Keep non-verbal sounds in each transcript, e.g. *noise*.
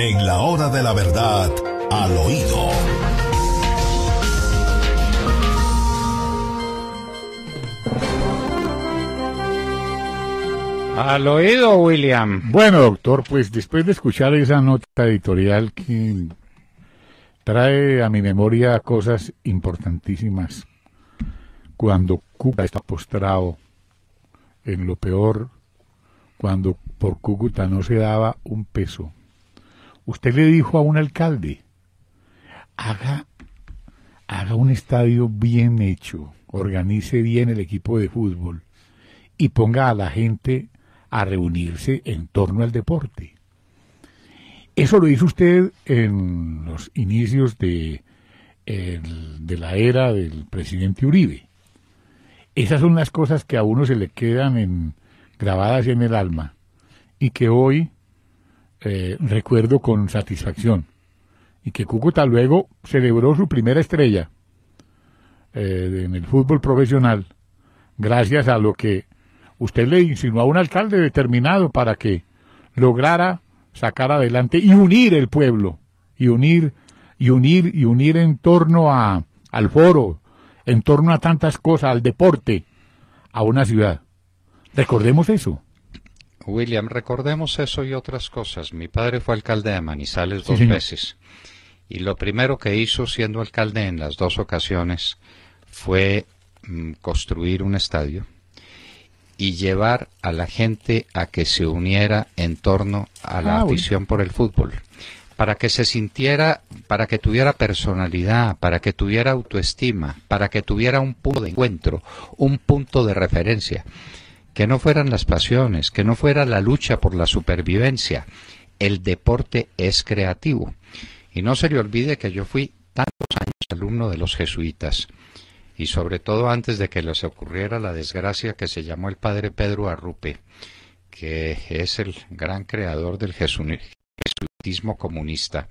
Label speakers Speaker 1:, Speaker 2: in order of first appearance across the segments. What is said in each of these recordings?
Speaker 1: En la hora de la verdad, al oído. Al oído, William. Bueno, doctor, pues después de escuchar esa nota editorial que trae a mi memoria cosas importantísimas. Cuando Cuba está postrado en lo peor, cuando por Cúcuta no se daba un peso, Usted le dijo a un alcalde, haga, haga un estadio bien hecho, organice bien el equipo de fútbol y ponga a la gente a reunirse en torno al deporte. Eso lo hizo usted en los inicios de, de la era del presidente Uribe. Esas son las cosas que a uno se le quedan grabadas en el alma y que hoy eh, recuerdo con satisfacción. Y que Cúcuta luego celebró su primera estrella eh, en el fútbol profesional, gracias a lo que usted le insinuó a un alcalde determinado para que lograra sacar adelante y unir el pueblo, y unir, y unir, y unir en torno a, al foro, en torno a tantas cosas, al deporte, a una ciudad. Recordemos eso.
Speaker 2: William, recordemos eso y otras cosas. Mi padre fue alcalde de Manizales dos veces. Y lo primero que hizo siendo alcalde en las dos ocasiones fue mm, construir un estadio y llevar a la gente a que se uniera en torno a la ah, afición por el fútbol, para que se sintiera, para que tuviera personalidad, para que tuviera autoestima, para que tuviera un punto de encuentro, un punto de referencia que no fueran las pasiones, que no fuera la lucha por la supervivencia. El deporte es creativo. Y no se le olvide que yo fui tantos años alumno de los jesuitas y sobre todo antes de que les ocurriera la desgracia que se llamó el padre Pedro Arrupe, que es el gran creador del jesuitismo comunista.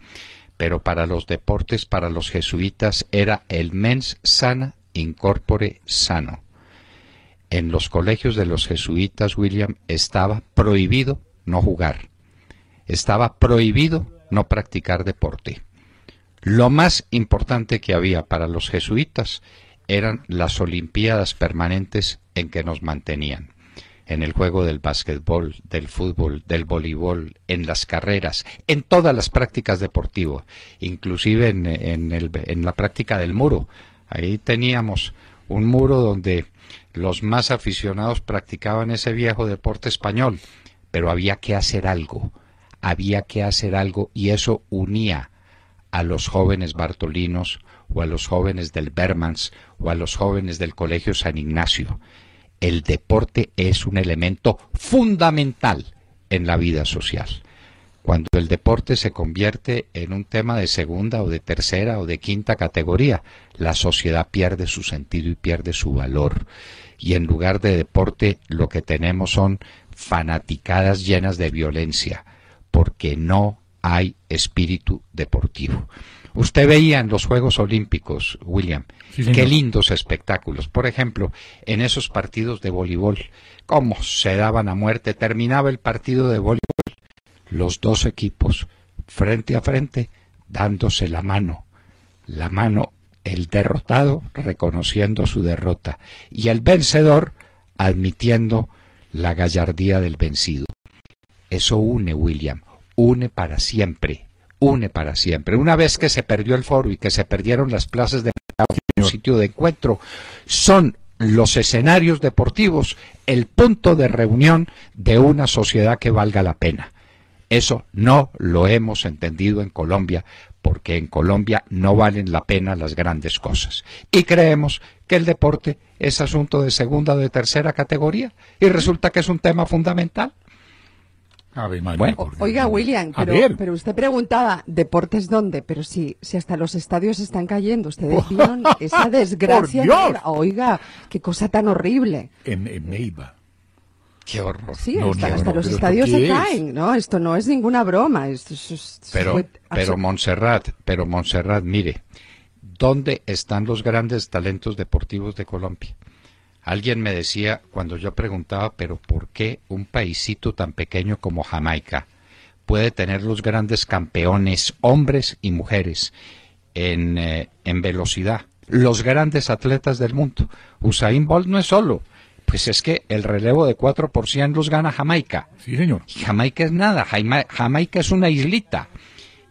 Speaker 2: Pero para los deportes, para los jesuitas, era el mens sana incorpore sano en los colegios de los jesuitas, William, estaba prohibido no jugar. Estaba prohibido no practicar deporte. Lo más importante que había para los jesuitas eran las Olimpiadas permanentes en que nos mantenían. En el juego del básquetbol, del fútbol, del voleibol, en las carreras, en todas las prácticas deportivas, inclusive en, en la práctica del muro. Ahí teníamos un muro donde los más aficionados practicaban ese viejo deporte español, pero había que hacer algo, había que hacer algo y eso unía a los jóvenes bartolinos o a los jóvenes del Bermans o a los jóvenes del Colegio San Ignacio. El deporte es un elemento fundamental en la vida social. Cuando el deporte se convierte en un tema de segunda o de tercera o de quinta categoría, la sociedad pierde su sentido y pierde su valor y en lugar de deporte lo que tenemos son fanaticadas llenas de violencia, porque no hay espíritu deportivo. Usted veía en los Juegos Olímpicos, William, qué lindos espectáculos. Por ejemplo, en esos partidos de voleibol, cómo se daban a muerte. Terminaba el partido de voleibol, los dos equipos frente a frente, dándose la mano, la mano el derrotado reconociendo su derrota y el vencedor admitiendo la gallardía del vencido. Eso une, William, une para siempre, une para siempre. Una vez que se perdió el foro y que se perdieron las plazas de un sitio de encuentro, son los escenarios deportivos el punto de reunión de una sociedad que valga la pena. Eso no lo hemos entendido en Colombia, porque en Colombia no valen la pena las grandes cosas. Y creemos que el deporte es asunto de segunda o de tercera categoría, y resulta que es un tema fundamental.
Speaker 3: oiga, William, pero, usted preguntaba, ¿deportes dónde? Pero si, si hasta los estadios están cayendo, Usted decía *laughs* esa desgracia. Oiga, qué cosa tan horrible.
Speaker 1: en Qué horror. Sí, hasta, los estadios se caen,
Speaker 3: ¿no? Esto no es ninguna broma. pero, Montserrat,
Speaker 2: pero Montserrat, mire, ¿dónde están los grandes talentos deportivos de Colombia? Alguien me decía cuando yo preguntaba, pero ¿por qué un paisito tan pequeño como Jamaica puede tener los grandes campeones, hombres y mujeres, en, eh, en velocidad? Los grandes atletas del mundo. Usain Bolt no es solo pues es que el relevo de 4% los gana Jamaica. Sí, señor. Jamaica es nada, Jamaica es una islita.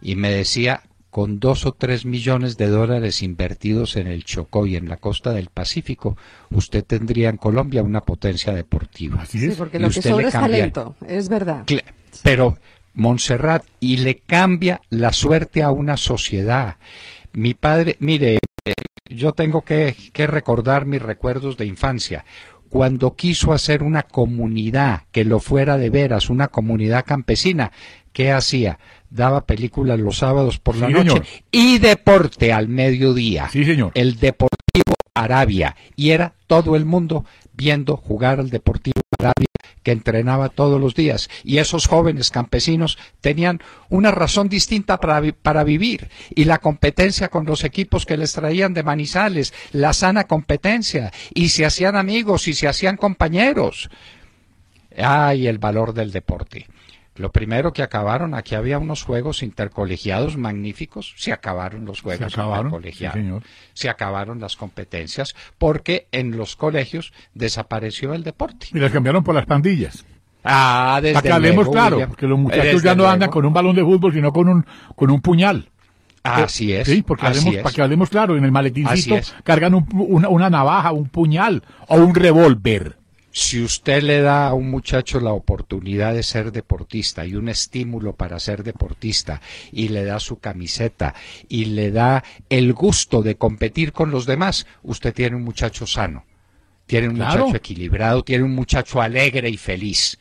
Speaker 2: Y me decía, con dos o tres millones de dólares invertidos en el Chocó y en la costa del Pacífico, usted tendría en Colombia una potencia deportiva. Sí, porque lo que sobra es talento, es verdad. Pero Montserrat, y le cambia la suerte a una sociedad. Mi padre, mire, yo tengo que recordar mis recuerdos de infancia cuando quiso hacer una comunidad que lo fuera de veras, una comunidad campesina, ¿qué hacía? Daba películas los sábados por la noche y deporte al mediodía. Sí, señor. El Deportivo Arabia. Y era todo el mundo viendo jugar al Deportivo Arabia que entrenaba todos los días. Y esos jóvenes campesinos tenían una razón distinta para, para vivir. Y la competencia con los equipos que les traían de Manizales, la sana competencia. Y se hacían amigos y se hacían compañeros. ¡Ay, el valor del deporte! Lo primero que acabaron, aquí había unos juegos intercolegiados magníficos, se acabaron los juegos se acabaron, intercolegiados, se acabaron las competencias, porque en los colegios desapareció el deporte.
Speaker 1: Y las cambiaron por las pandillas. Ah, desde que hablemos claro, porque los muchachos ya no andan con un balón de fútbol, sino con un, con un puñal.
Speaker 2: Así eh, es. Sí, porque para que
Speaker 1: hablemos claro, en el maletincito cargan una, navaja, un puñal o un revólver. Si usted
Speaker 2: le da a un muchacho la oportunidad de ser deportista y un estímulo para ser deportista y le da su camiseta y le da el gusto de competir con los demás, usted tiene un muchacho sano, tiene un muchacho equilibrado, tiene un muchacho alegre y feliz.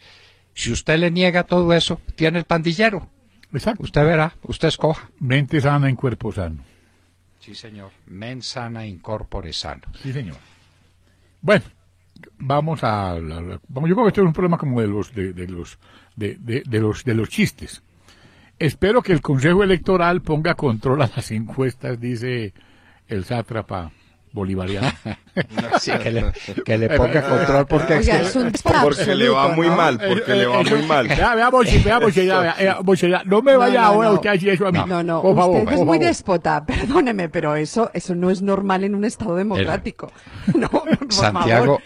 Speaker 2: Si usted le niega todo eso, tiene el pandillero. Exacto.
Speaker 1: Usted verá, usted escoja. Mente sana en cuerpo sano.
Speaker 2: Sí, señor. Men sana
Speaker 1: en corpore sano. Sí, señor. Bueno, vamos a, vamos, yo creo que esto es un problema como de los de, los de, de, de, los de los chistes espero que el consejo electoral ponga control a las encuestas dice el sátrapa bolivariano. *laughs* sí, que, le, que le, ponga control porque, le va muy mal, porque le va muy mal. Ya, veamos,
Speaker 3: eh, veamos, no me vaya no, ahora usted así eso a mí. No, no, usted es muy despota, déspota, *laughs* perdóneme, pero eso, eso no es normal en un Estado democrático. *laughs* No, por Santiago,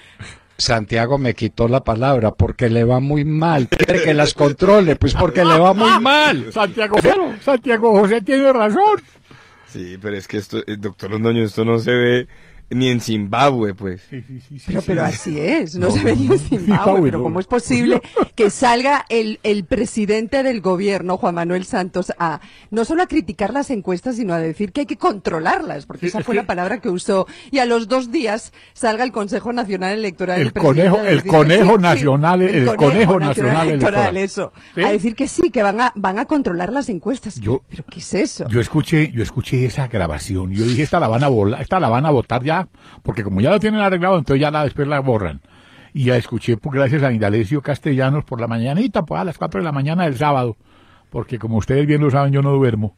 Speaker 2: Santiago me quitó la palabra porque le va muy mal. Quiere que las controle, pues porque le va muy mal.
Speaker 3: Santiago,
Speaker 1: Santiago José tiene razón.
Speaker 4: Sí, pero es que esto, eh, doctor Londoño, esto no se ve ni en Zimbabue, pues.
Speaker 3: pero, pero así es, no, se ve ni en Zimbabue, pero ¿cómo es posible *laughs* que salga el, presidente del gobierno, Juan Manuel Santos, a no solo a criticar las encuestas, sino a decir que hay que controlarlas, porque esa fue la palabra que usó, y a los dos días salga el Consejo Nacional Electoral. El, conejo, el conejo
Speaker 1: nacional, el, conejo, nacional, electoral,
Speaker 3: eso. A decir que sí, que van a, van a controlar las encuestas. Yo, pero ¿qué es eso?
Speaker 1: Yo escuché, yo escuché esa grabación, yo dije, esta la van a volar, esta la van a votar ya porque como ya lo tienen arreglado, entonces ya la, después la borran. Y ya escuché, pues, gracias a Indalecio Castellanos, por la mañanita, pues a las 4 de la mañana del sábado, porque como ustedes bien lo saben, yo no duermo,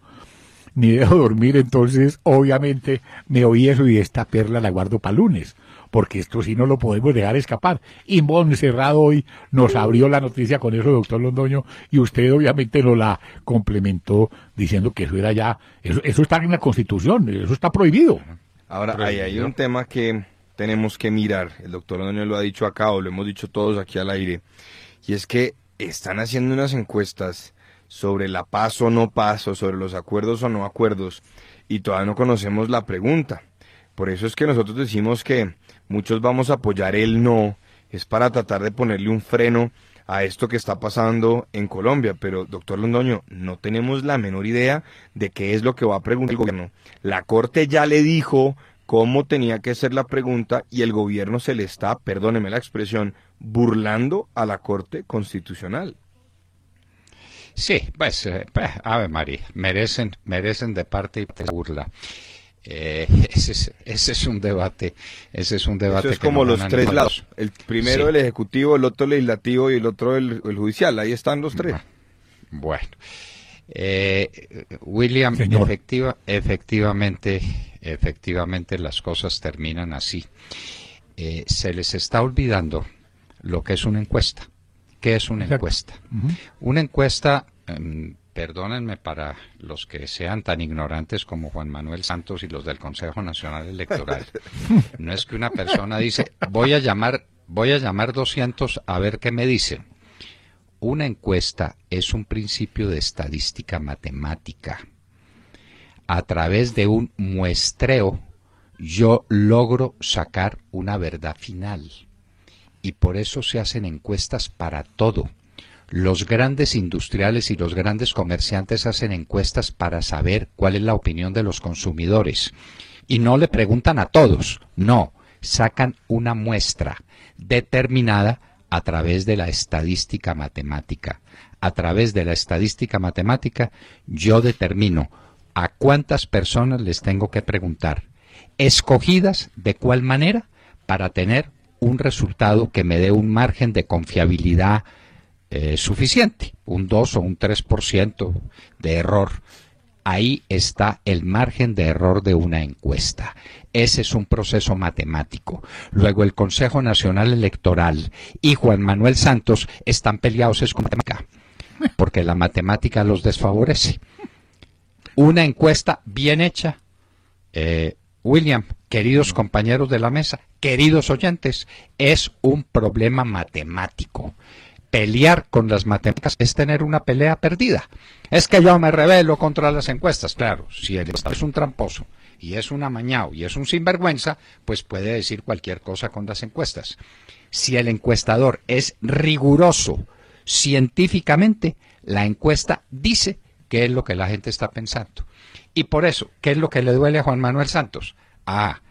Speaker 1: ni dejo dormir, entonces obviamente me oí eso y esta perla la guardo para lunes porque esto sí no lo podemos dejar escapar. Y Monserrado hoy nos abrió la noticia con eso, doctor Londoño, y usted obviamente lo la complementó diciendo que eso era ya, eso, eso está en la Constitución, eso está prohibido. Ahora,
Speaker 4: hay un tema que tenemos que mirar, el doctor Antonio lo ha dicho acá o lo hemos dicho todos aquí al aire, y es que están haciendo unas encuestas sobre la paz o no paz, o sobre los acuerdos o no acuerdos, y todavía no conocemos la pregunta. Por eso es que nosotros decimos que muchos vamos a apoyar el no, es para tratar de ponerle un freno a esto que está pasando en Colombia. Pero, doctor Londoño, no tenemos la menor idea de qué es lo que va a preguntar el gobierno. La Corte ya le dijo cómo tenía que ser la pregunta y el gobierno se le está, perdóneme la expresión, burlando a la Corte Constitucional. Sí, pues, eh, pues
Speaker 2: Ave María, merecen, merecen de parte y de burla. Eh, *laughs* ese, es, un debate. Ese es un debate. es como los tres lados. El primero el
Speaker 4: ejecutivo, el otro legislativo y el otro el, judicial. Ahí están los tres.
Speaker 2: Bueno. Eh, William, efectiva, efectivamente, efectivamente las cosas terminan así. Eh, se les está olvidando lo que es una encuesta. ¿Qué es una encuesta? Una encuesta, em, perdónenme para los que sean tan ignorantes como Juan Manuel Santos y los del Consejo Nacional Electoral. *laughs* No es que una persona dice, voy a llamar, voy a llamar 200 a ver qué me dicen. Una encuesta es un principio de estadística matemática. A través de un muestreo yo logro sacar una verdad final. Y por eso se hacen encuestas para todo los grandes industriales y los grandes comerciantes hacen encuestas para saber cuál es la opinión de los consumidores. Y no le preguntan a todos, no, sacan una muestra determinada a través de la estadística matemática. A través de la estadística matemática yo determino a cuántas personas les tengo que preguntar, escogidas de cuál manera para tener un resultado que me dé un margen de confiabilidad eh, suficiente, un 2 o un 3% de error. Ahí está el margen de error de una encuesta. Ese es un proceso matemático. Luego el Consejo Nacional Electoral y Juan Manuel Santos están peleados es con matemática, porque la matemática los desfavorece. Una encuesta bien hecha, eh, William, queridos compañeros de la mesa, queridos oyentes, es un problema matemático pelear con las matemáticas es tener una pelea perdida. Es que yo me rebelo contra las encuestas. Claro, si el encuestador es un tramposo y es un amañado y es un sinvergüenza, pues puede decir cualquier cosa con las encuestas. Si el encuestador es riguroso científicamente, la encuesta dice qué es lo que la gente está pensando. Y por eso, ¿qué es lo que le duele a Juan Manuel Santos? Ah,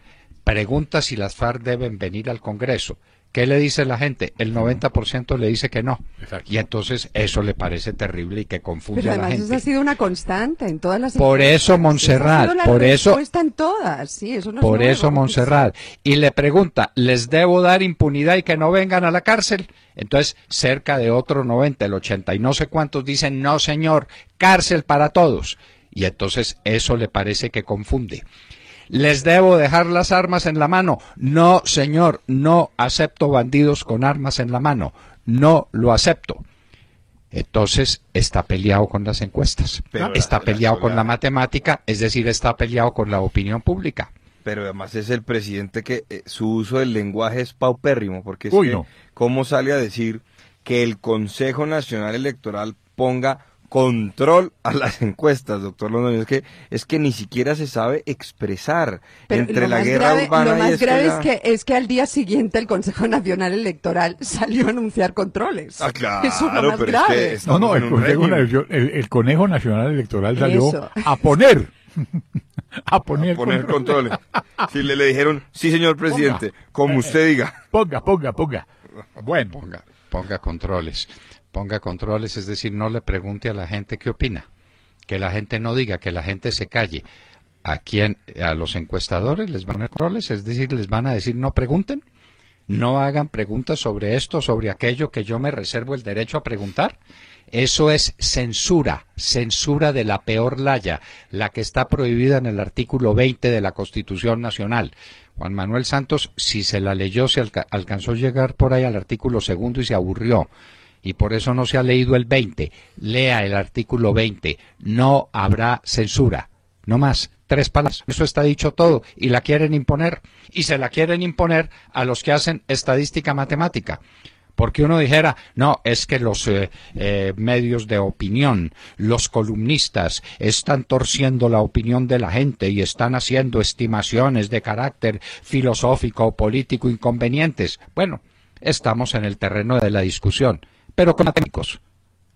Speaker 2: pregunta si las FARC deben venir al Congreso. ¿Qué le dice la gente? El 90% le dice que no. Y entonces eso le parece terrible y que confunde a la gente.
Speaker 3: Eso ha sido una constante en todas las Por eso Montserrat, por eso ¿Están todas, sí, eso no Por
Speaker 2: eso Montserrat y le pregunta, ¿les debo dar impunidad y que no vengan a la cárcel? Entonces, cerca de otro 90, el 80 y no sé cuántos dicen, "No, señor, cárcel para todos." Y entonces eso le parece que confunde les debo dejar las armas en la mano. No, señor, no acepto bandidos con armas en la mano. No lo acepto. Entonces está peleado con las encuestas, está peleado con la matemática, es decir, está peleado con la opinión pública
Speaker 4: pero además es el presidente que eh, su uso del lenguaje es paupérrimo, porque ¿cómo sale a decir que el Consejo Nacional Electoral ponga control a las encuestas, doctor Londoño. Es que, es que ni siquiera se sabe expresar entre la guerra
Speaker 3: urbana y Lo más grave es que, es que al día siguiente el Consejo Nacional Electoral *laughs* salió a anunciar controles. Ah, claro. es lo más grave. no, no, el Consejo,
Speaker 1: Conejo Nacional Electoral salió a poner. *laughs* a poner, poner controles. Si le, dijeron, sí, señor presidente, como eh, eh. usted diga. Ponga, ponga, ponga. *laughs* Bueno. Ponga,
Speaker 2: ponga controles ponga controles, es decir, no le pregunte a la gente qué opina, que la gente no diga, que la gente se calle. A quién, a los encuestadores les van a poner controles, es decir, les van a decir no pregunten, no hagan preguntas sobre esto, sobre aquello que yo me reservo el derecho a preguntar. Eso es censura, censura de la peor laya, la que está prohibida en el artículo 20 de la Constitución Nacional. Juan Manuel Santos, si se la leyó, se alcanzó a llegar por ahí al artículo segundo y se aburrió y por eso no se ha leído el 20. Lea el artículo 20. No habrá censura. No más. Tres palabras. Eso está dicho todo. Y la quieren imponer. Y se la quieren imponer a los que hacen estadística matemática. Porque uno dijera, no, es que los eh, eh, medios de opinión, los columnistas, están torciendo la opinión de la gente y están haciendo estimaciones de carácter filosófico o político inconvenientes. Bueno, estamos en el terreno de la discusión pero con matemáticos,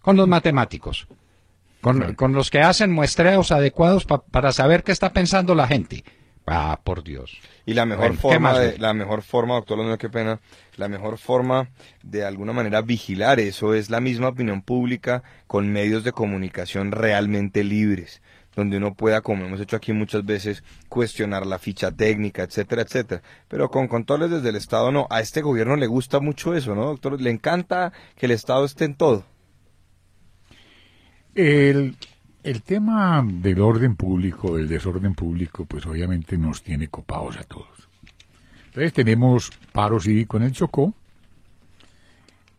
Speaker 2: con los matemáticos, con, con los que hacen muestreos adecuados para saber qué está pensando la gente.
Speaker 4: Ah, por Dios. Y la mejor forma, de, la mejor forma, doctor qué pena, la mejor forma de alguna manera vigilar eso es la misma opinión pública con medios de comunicación realmente libres donde uno pueda, como hemos hecho aquí muchas veces, cuestionar la ficha técnica, etcétera, etcétera. Pero con controles desde el Estado no. A este gobierno le gusta mucho eso, ¿no, doctor? Le encanta que el Estado esté en todo.
Speaker 1: El el tema del orden público, del desorden público, pues obviamente nos tiene copados a todos. Entonces tenemos paro cívico en el Chocó,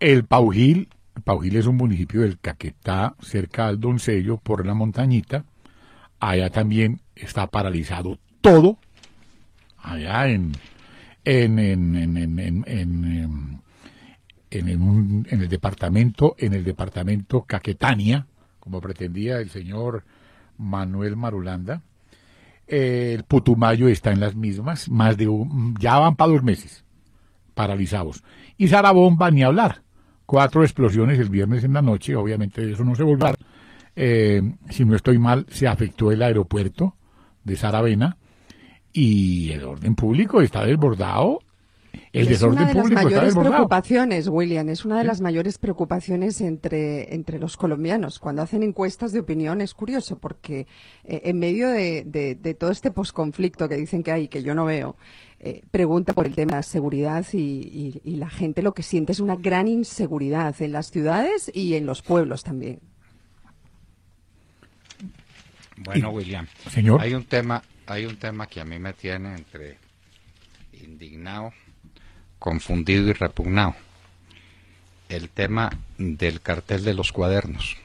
Speaker 1: el Paujil, Paujil es un municipio del Caquetá, cerca al Doncello, por la montañita, allá también está paralizado todo, allá en, en, en el departamento, en el departamento Caquetania, como pretendía el señor Manuel Marulanda. el Putumayo está en las mismas, más de un, ya van para dos meses, paralizados. Y Zarabomba ni hablar. Cuatro explosiones el viernes en la noche, obviamente eso no se volverá. Eh, si no estoy mal, se afectó el aeropuerto de Saravena y el orden público está desbordado es una de las mayores
Speaker 3: preocupaciones, William, es una de las mayores preocupaciones entre, entre los colombianos. Cuando hacen encuestas de opinión es curioso porque eh, en medio de, todo este posconflicto que dicen que hay, que yo no veo, eh, pregunta por el tema de la seguridad y, la gente lo que siente es una gran inseguridad en las ciudades y en los pueblos también.
Speaker 2: Bueno, William, señor. hay un tema, hay un tema que a mí me tiene entre indignado confundido y repugnado. El tema del cartel de los cuadernos.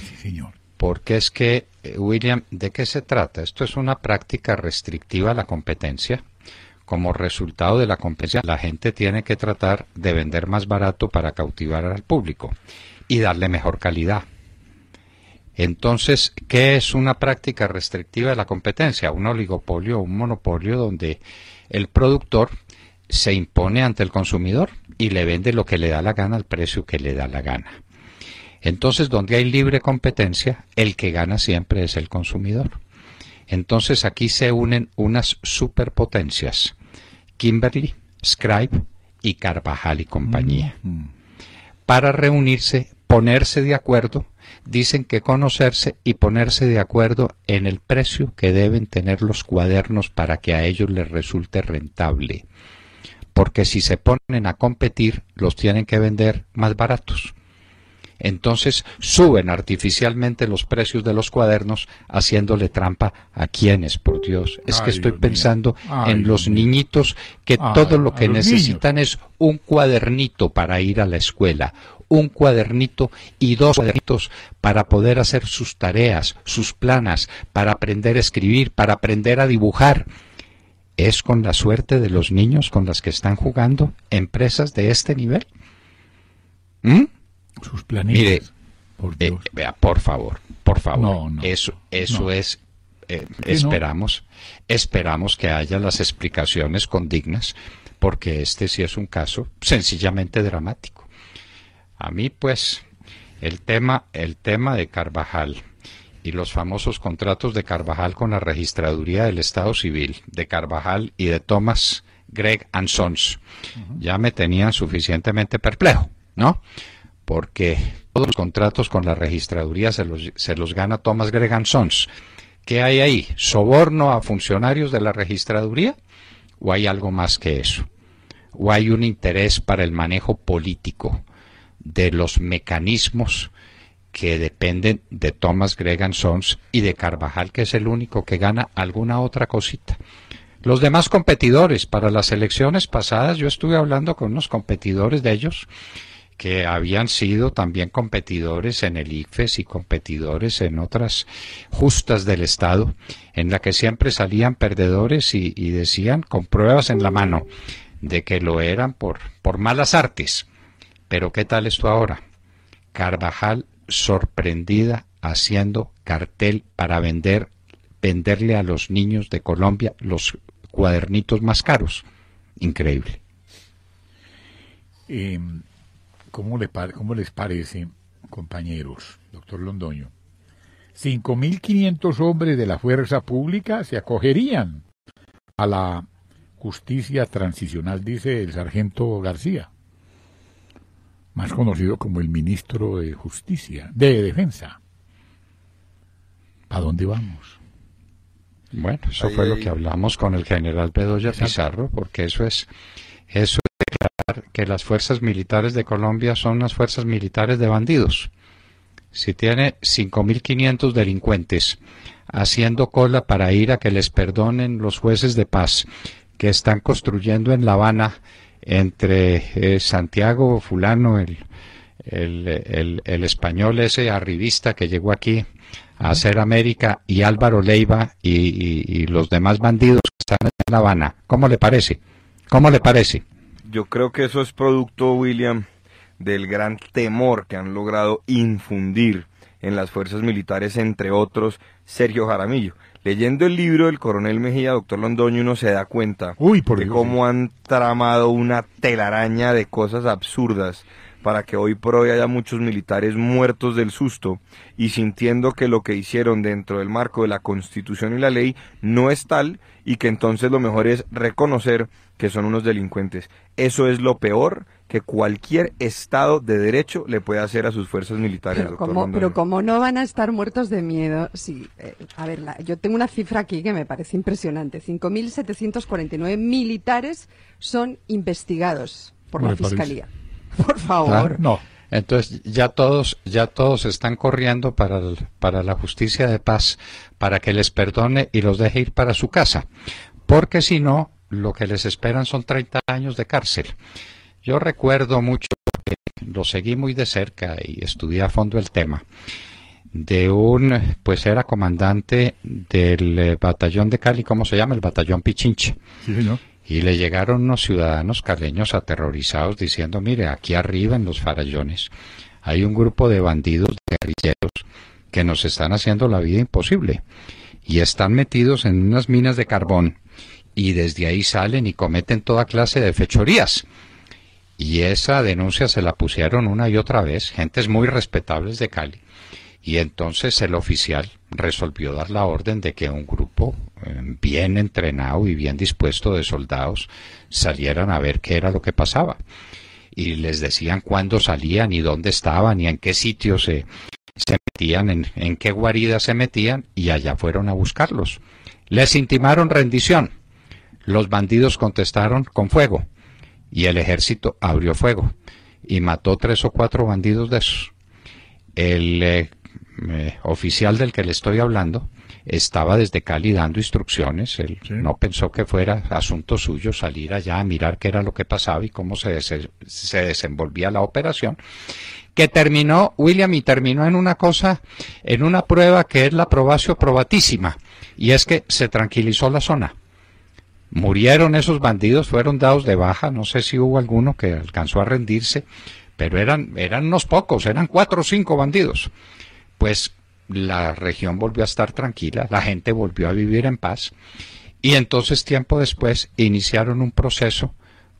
Speaker 2: sí, señor. Porque es que, eh, William, ¿de qué se trata? Esto es una práctica restrictiva a la competencia. Como resultado de la competencia, la gente tiene que tratar de vender más barato para cautivar al público y darle mejor calidad. Entonces, ¿qué es una práctica restrictiva de la competencia? Un oligopolio, un monopolio donde el productor se impone ante el consumidor y le vende lo que le da la gana al precio que le da la gana. Entonces, donde hay libre competencia, el que gana siempre es el consumidor. Entonces, aquí se unen unas superpotencias, Kimberly, Scribe y Carvajal y compañía, mm, mm. para reunirse, ponerse de acuerdo, dicen que conocerse y ponerse de acuerdo en el precio que deben tener los cuadernos para que a ellos les resulte rentable porque si se ponen a competir los tienen que vender más baratos. Entonces suben artificialmente los precios de los cuadernos haciéndole trampa a quienes, por Dios. Es que estoy pensando en los niñitos que todo lo que necesitan es un cuadernito para ir a la escuela, un cuadernito y dos cuadernitos para poder hacer sus tareas, sus planas, para aprender a escribir, para aprender a dibujar. ¿Es con la suerte de los niños con las que están jugando empresas de este nivel? ¿Mm? Sus planetas, por, eh, vea, por favor, por favor. eso eso es eh, esperamos, esperamos que haya las explicaciones condignas, porque este sí es un caso sencillamente dramático. A mí, pues, el tema, el tema de Carvajal y los famosos contratos de Carvajal con la registraduría del Estado Civil, de Carvajal y de Thomas Gregg ansons Ya me tenían suficientemente perplejo, ¿no? Porque todos los contratos con la registraduría se los, gana Thomas Greg Ansons. ¿Qué hay ahí? ¿Soborno a funcionarios de la registraduría? ¿O hay algo más que eso? ¿O hay un interés para el manejo político de los mecanismos que dependen de Thomas Gregan Sons y de Carvajal, que es el único que gana alguna otra cosita. Los demás competidores, para las elecciones pasadas, yo estuve hablando con unos competidores de ellos que habían sido también competidores en el IFES y competidores en otras justas del Estado, en la que siempre salían perdedores y, decían con pruebas en la mano de que lo eran por, por malas artes. Pero ¿qué tal esto ahora? Carvajal sorprendida haciendo cartel para vender venderle a los niños de Colombia los cuadernitos más caros. Increíble.
Speaker 1: Em, ¿cómo, le, ¿Cómo les parece, compañeros, doctor Londoño? 5.500 hombres de la fuerza pública se acogerían a la justicia transicional, dice el sargento García más conocido como el ministro de Justicia, de Defensa. ¿A dónde vamos? Bueno, eso fue lo que hablamos con el
Speaker 2: general Bedoya Pizarro, porque eso es eso es declarar que las fuerzas militares de Colombia son unas fuerzas militares de bandidos. Si tiene 5.500 delincuentes haciendo cola para ir a que les perdonen los jueces de paz que están construyendo en La Habana entre eh, Santiago Fulano, el, español ese arribista que llegó aquí a hacer América, y Álvaro Leiva y, y los demás bandidos que están en La Habana. ¿Cómo le parece? ¿Cómo le parece?
Speaker 4: Yo creo que eso es producto, William, del gran temor que han logrado infundir en las fuerzas militares, entre otros, Sergio Jaramillo. Leyendo el libro del coronel Mejía, doctor Londoño, uno se da cuenta de cómo han tramado una telaraña de cosas absurdas para que hoy por hoy haya muchos militares muertos del susto y sintiendo que lo que hicieron dentro del marco de la constitución y la ley no es tal y que entonces lo mejor es reconocer que son unos delincuentes. Eso es lo peor que cualquier Estado de Derecho le puede hacer a sus fuerzas militares. Pero,
Speaker 3: como, no van a estar muertos de miedo, sí. Eh, a ver, yo tengo una cifra aquí que me parece impresionante. 5.749 militares son investigados por la Fiscalía. *laughs* Por favor. Ah,
Speaker 2: no. Entonces ya todos, ya todos están corriendo para, para la justicia de paz, para que les perdone y los deje ir para su casa, porque si no, lo que les esperan son 30 años de cárcel. Yo recuerdo mucho, que lo seguí muy de cerca y estudié a fondo el tema, de un, pues era comandante del eh, batallón de Cali, ¿cómo se llama? El batallón Pichinche. Sí, ¿no? y le llegaron unos ciudadanos caleños aterrorizados diciendo, mire, aquí arriba en los farallones hay un grupo de bandidos de guerrilleros que nos están haciendo la vida imposible y están metidos en unas minas de carbón y desde ahí salen y cometen toda clase de fechorías. Y esa denuncia se la pusieron una y otra vez, gentes muy respetables de Cali. Y entonces el oficial resolvió dar la orden de que un grupo eh, bien entrenado y bien dispuesto de soldados salieran a ver qué era lo que pasaba. Y les decían cuándo salían y dónde estaban y en qué sitio se, metían, en, qué guarida se metían y allá fueron a buscarlos. Les intimaron rendición. Los bandidos contestaron con fuego y el ejército abrió fuego y mató tres o cuatro bandidos de esos. El eh, eh, oficial del que le estoy hablando estaba desde Cali dando instrucciones. Él no pensó que fuera asunto suyo salir allá a mirar qué era lo que pasaba y cómo se, se desenvolvía la operación. Que terminó, William, y terminó en una cosa, en una prueba que es la probacio probatísima. Y es que se tranquilizó la zona. Murieron esos bandidos, fueron dados de baja. No sé si hubo alguno que alcanzó a rendirse, pero eran, eran unos pocos, eran cuatro o cinco bandidos pues la región volvió a estar tranquila, la gente volvió a vivir en paz y entonces tiempo después iniciaron un proceso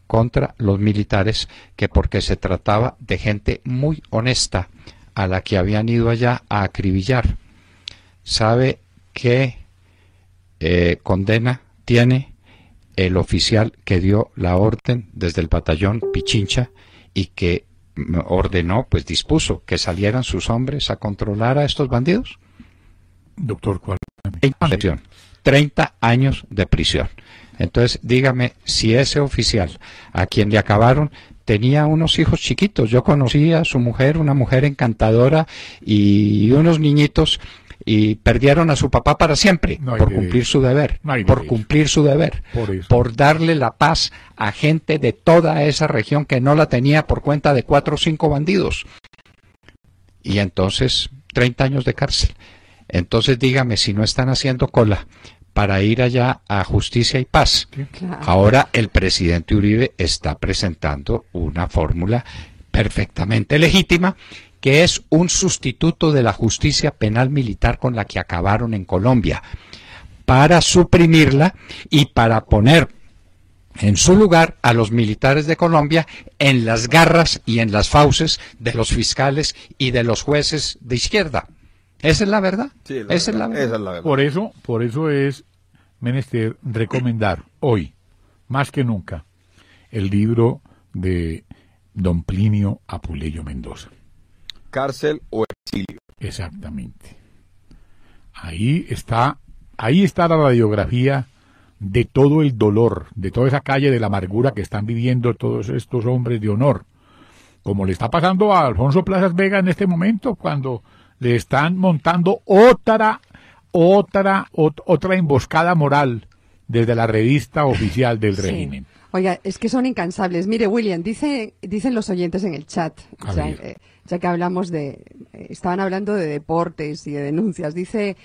Speaker 2: contra los militares que porque se trataba de gente muy honesta a la que habían ido allá a acribillar. ¿Sabe qué eh, condena tiene el oficial que dio la orden desde el batallón Pichincha y que ordenó, pues dispuso que salieran sus hombres a controlar a estos bandidos. Doctor, ¿cuál? 30, años de prisión. Entonces, dígame si ese oficial a quien le acabaron tenía unos hijos chiquitos. Yo conocí a su mujer, una mujer encantadora y unos niñitos y perdieron a su papá para siempre por, cumplir su, deber, por cumplir su deber, por darle la paz a gente de toda esa región que no la tenía por cuenta de cuatro o cinco bandidos. Y entonces, 30 años de cárcel. Entonces dígame si no están haciendo cola para ir allá a justicia y paz. Ahora el presidente Uribe está presentando una fórmula perfectamente legítima que es un sustituto de la justicia penal militar con la que acabaron en Colombia, para suprimirla y para poner en su lugar a los militares de Colombia en las garras y en las fauces de los fiscales y de los jueces de izquierda. Esa es la verdad. Sí, ¿Esa, es la verdad? Por
Speaker 1: eso, por eso es menester recomendar hoy, más que nunca, el libro de don Plinio Apuleyo Mendoza cárcel o exilio. Exactamente. Ahí está, ahí está la radiografía de todo el dolor, de toda esa calle de la amargura que están viviendo todos estos hombres de honor, como le está pasando a Alfonso Plazas Vega en este momento, cuando le están montando otra, otra, otra emboscada moral desde la revista oficial del régimen.
Speaker 3: Oiga, es que son incansables. Mire, William, dice, dicen los oyentes en el chat, eh, ya, que hablamos de, eh, estaban hablando de deportes y de denuncias. Dice,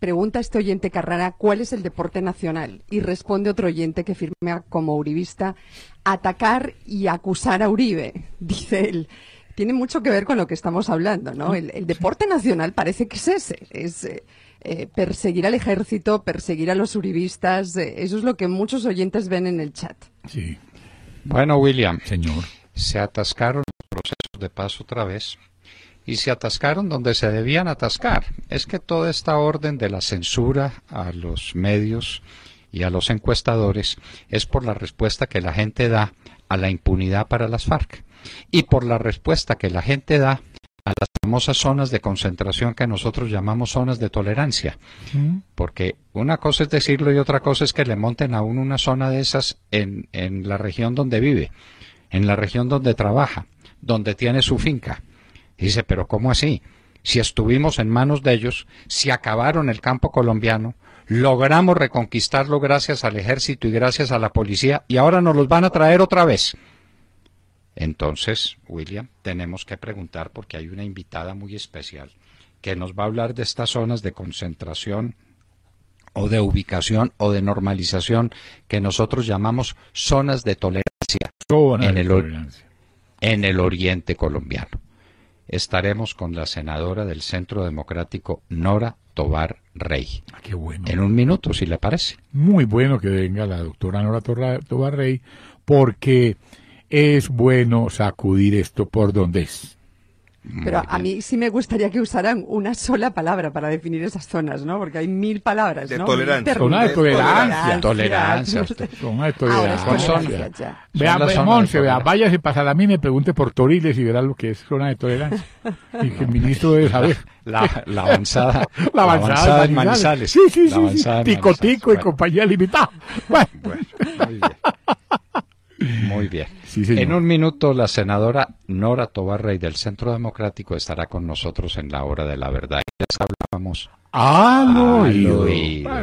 Speaker 3: pregunta este oyente Carrara, ¿cuál es el deporte nacional? Y responde otro oyente que firma como uribista, atacar y acusar a Uribe, *laughs* dice él tiene mucho que ver con lo que estamos hablando, ¿no? Ah, el, deporte nacional parece que es ese, es eh, eh, perseguir al ejército, perseguir a los uribistas. Eh, eso es lo que muchos oyentes ven en el chat.
Speaker 2: Sí. Bueno, William. Señor. Se atascaron los procesos de paz otra vez y se atascaron donde se debían atascar. Es que toda esta orden de la censura a los medios y a los encuestadores es por la respuesta que la gente da a la impunidad para las FARC y por la respuesta que la gente da famosas zonas de concentración que nosotros llamamos zonas de tolerancia. Porque una cosa es decirlo y otra cosa es que le monten a una zona de esas en, la región donde vive, en la región donde trabaja, donde tiene su finca. dice, pero ¿cómo así? Si estuvimos en manos de ellos, si acabaron el campo colombiano, logramos reconquistarlo gracias al ejército y gracias a la policía, y ahora nos los van a traer otra vez. Entonces, William, tenemos que preguntar porque hay una invitada muy especial que nos va a hablar de estas zonas de concentración o de ubicación o de normalización que nosotros llamamos zonas de tolerancia, en, el, en el oriente colombiano. Estaremos con la senadora del Centro Democrático, Nora Tobar
Speaker 1: Rey. Ah, en un minuto, si le parece. Muy bueno que venga la doctora Nora Tobar Rey, porque es bueno sacudir esto por donde es. Pero
Speaker 3: a mí sí me gustaría que usaran una sola palabra para definir esas zonas, ¿no? Porque hay mil palabras, ¿no? De tolerancia. Zona de tolerancia. Tolerancia.
Speaker 1: Zona de tolerancia. Vea, ya. vea, vaya si pasar a mí me pregunte por Toriles y verá lo que es zona de tolerancia. y que el ministro debe saber. La, la avanzada. *laughs* la avanzada, de Manizales. Sí, sí, sí. Tico, tico y compañía limitada. Bueno.
Speaker 2: Muy bien. en un minuto, la senadora Nora Tobarrey del Centro Democrático estará con nosotros en la hora de la verdad. Y hablábamos.
Speaker 1: Ah,